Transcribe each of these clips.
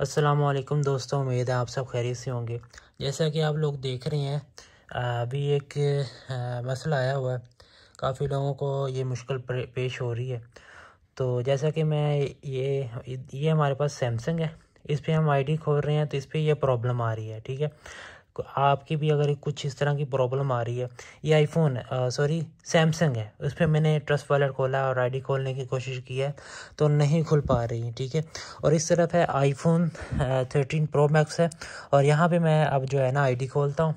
असलम दोस्तों उम्मीद है आप सब खैरियत से होंगे जैसा कि आप लोग देख रहे हैं अभी एक मसला आया हुआ है काफ़ी लोगों को ये मुश्किल पेश हो रही है तो जैसा कि मैं ये ये हमारे पास सैमसंग है इस पर हम आईडी खोल रहे हैं तो इस पर यह प्रॉब्लम आ रही है ठीक है आपकी भी अगर कुछ इस तरह की प्रॉब्लम आ रही है ये आईफोन सॉरी सैमसंग है उस पर मैंने ट्रस्ट वॉलेट खोला और आईडी खोलने की कोशिश की है तो नहीं खुल पा रही है ठीक है और इस तरफ है आईफोन थर्टीन प्रो मैक्स है और यहाँ पर मैं अब जो है ना आई खोलता हूँ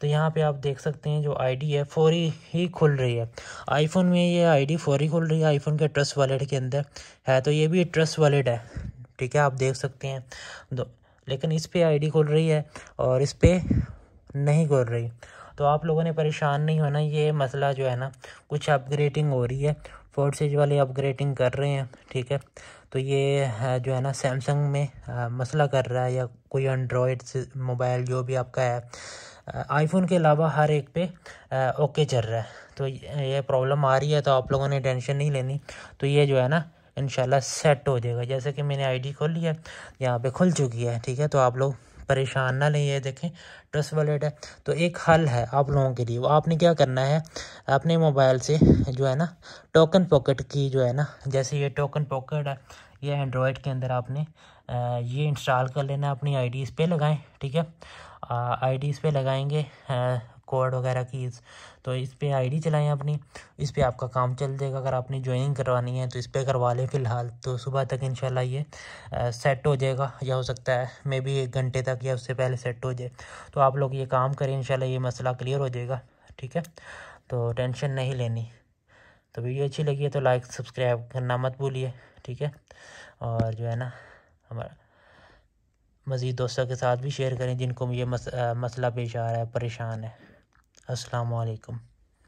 तो यहाँ पे आप देख सकते हैं जो आईडी है फोरी ही खुल रही है आईफोन में ये आईडी फोरी खुल रही है आईफोन के ट्रस्ट वॉलेट के अंदर है तो ये भी ट्रस्ट वॉलेट है ठीक है आप देख सकते हैं लेकिन इस पर आईडी खुल रही है और इस पर नहीं खुल रही तो आप लोगों ने परेशान नहीं होना ये मसला जो है ना कुछ अपग्रेडिंग हो रही है फोर्थ सीज वाले अपग्रेडिंग कर रहे हैं ठीक है तो ये जो है ना सैमसंग में मसला कर रहा है या कोई एंड्रॉयड मोबाइल जो भी आपका है आईफोन के अलावा हर एक पे ओके चल रहा है तो ये प्रॉब्लम आ रही है तो आप लोगों ने टेंशन नहीं लेनी तो ये जो है ना इन सेट हो जाएगा जैसे कि मैंने आईडी खोली है यहाँ पे खुल चुकी है ठीक है तो आप लोग परेशान ना लें ये देखें ट्रस्ट वॉलेट है तो एक हल है आप लोगों के लिए वो आपने क्या करना है अपने मोबाइल से जो है ना टोकन पॉकेट की जो है ना जैसे ये टोकन पॉकेट है ये एंड्रॉयड के अंदर आपने ये इंस्टॉल कर लेना अपनी आई डी इस पर लगाएँ ठीक है आई डी इस पर लगाएंगे कोड वगैरह की तो इस पर आईडी चलाएं अपनी इस पर आपका काम चल जाएगा अगर आपने ज्वाइनिंग करवानी है तो इस पर करवा लें फ़िलहाल तो सुबह तक इंशाल्लाह ये सेट हो जाएगा या हो सकता है मे बी एक घंटे तक या उससे पहले सेट हो जाए तो आप लोग ये काम करें इंशाल्लाह ये मसला क्लियर हो जाएगा ठीक है तो टेंशन नहीं लेनी तो वीडियो अच्छी लगी है तो लाइक सब्सक्राइब करना मत भूलिए ठीक है और जो है ना हमारा मज़ीद दोस्तों के साथ भी शेयर करें जिनको ये मस, आ, मसला पेश आ रहा है परेशान है السلام عليكم